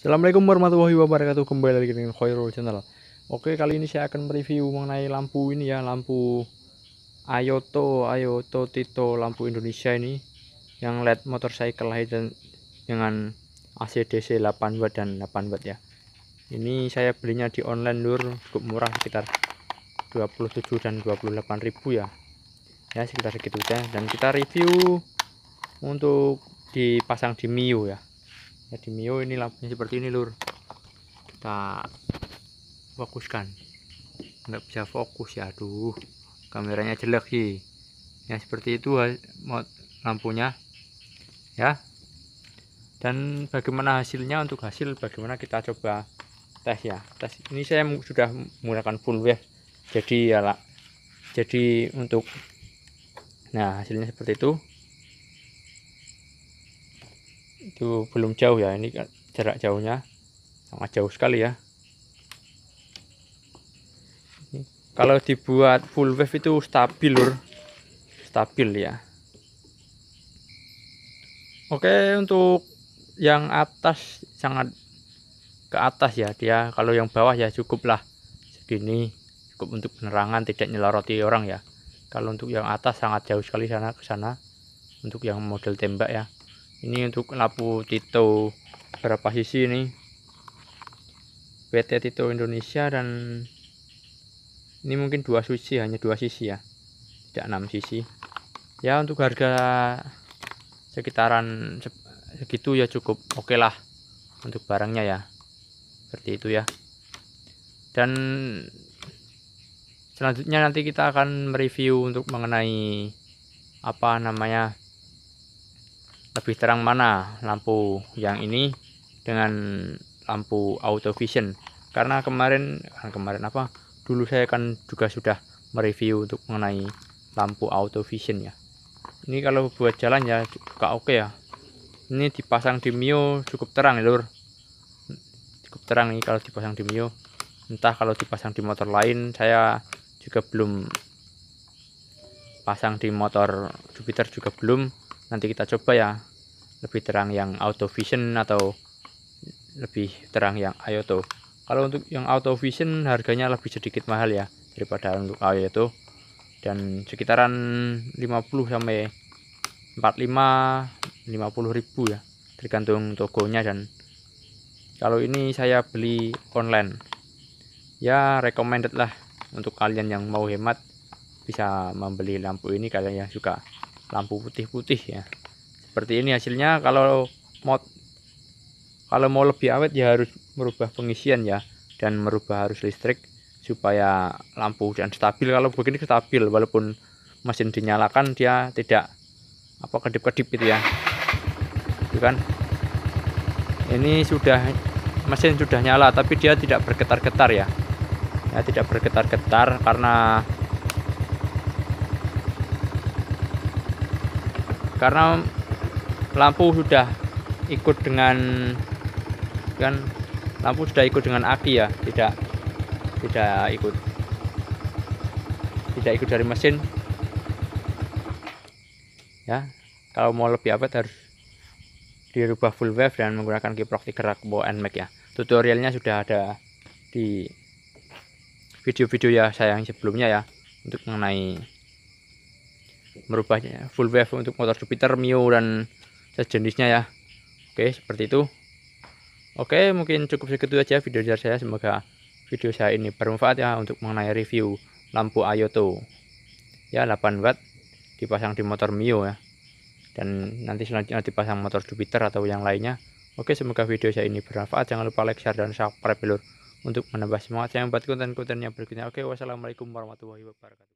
Assalamualaikum warahmatullahi wabarakatuh Kembali lagi dengan Khairul Channel Oke kali ini saya akan mereview mengenai lampu ini ya Lampu Ayoto Ayoto Tito lampu Indonesia ini Yang LED motorcycle dan Dengan AC DC 8 watt dan 8 watt ya Ini saya belinya di online lur Cukup murah sekitar 27 dan 28 ribu ya Ya sekitar segitu ya Dan kita review Untuk dipasang di Mio ya ya di Mio ini lampunya seperti ini lur kita fokuskan nggak bisa fokus ya aduh kameranya jelek sih ya seperti itu mod lampunya ya dan bagaimana hasilnya untuk hasil bagaimana kita coba tes ya tes ini saya sudah menggunakan full wave ya. jadi ya lah jadi untuk nah hasilnya seperti itu itu belum jauh ya ini kan jarak jauhnya sangat jauh sekali ya kalau dibuat full wave itu stabil lur stabil ya Oke untuk yang atas sangat ke atas ya dia kalau yang bawah ya cukuplah segini cukup untuk penerangan tidak nyeloroti orang ya kalau untuk yang atas sangat jauh sekali sana ke sana untuk yang model tembak ya ini untuk lampu Tito berapa sisi ini PT Tito Indonesia dan ini mungkin dua sisi hanya dua sisi ya tidak enam sisi ya untuk harga sekitaran segitu ya cukup oke okay lah untuk barangnya ya seperti itu ya dan selanjutnya nanti kita akan mereview untuk mengenai apa namanya lebih terang mana lampu yang ini dengan lampu auto vision karena kemarin eh, kemarin apa dulu saya kan juga sudah mereview untuk mengenai lampu auto vision ya ini kalau buat jalan ya juga oke ya ini dipasang di Mio cukup terang ya lur cukup terang nih kalau dipasang di Mio entah kalau dipasang di motor lain saya juga belum pasang di motor Jupiter juga belum nanti kita coba ya lebih terang yang auto vision atau lebih terang yang Ayoto kalau untuk yang auto vision harganya lebih sedikit mahal ya daripada untuk Ayoto dan sekitaran 50 sampai 45 50 ribu ya tergantung tokonya dan kalau ini saya beli online ya recommended lah untuk kalian yang mau hemat bisa membeli lampu ini kalian yang suka lampu putih-putih ya seperti ini hasilnya kalau mau kalau mau lebih awet ya harus merubah pengisian ya dan merubah arus listrik supaya lampu dan stabil kalau begini stabil walaupun mesin dinyalakan dia tidak apa kedip-kedip gitu ya itu kan ini sudah mesin sudah nyala tapi dia tidak bergetar-getar ya ya tidak bergetar-getar karena karena lampu sudah ikut dengan kan lampu sudah ikut dengan aki ya tidak tidak ikut tidak ikut dari mesin ya kalau mau lebih apa harus dirubah full wave dan menggunakan kiprok bow and NMAX ya tutorialnya sudah ada di video-video ya saya yang sebelumnya ya untuk mengenai merubahnya full wave untuk motor Jupiter Mio dan sejenisnya ya Oke seperti itu Oke mungkin cukup segitu aja video dari saya semoga video saya ini bermanfaat ya untuk mengenai review lampu Ayoto ya 8 watt dipasang di motor Mio ya dan nanti selanjutnya dipasang motor Jupiter atau yang lainnya Oke semoga video saya ini bermanfaat jangan lupa like share dan subscribe dulu untuk menambah semangat saya membuat konten-konten yang berikutnya Oke wassalamualaikum warahmatullahi wabarakatuh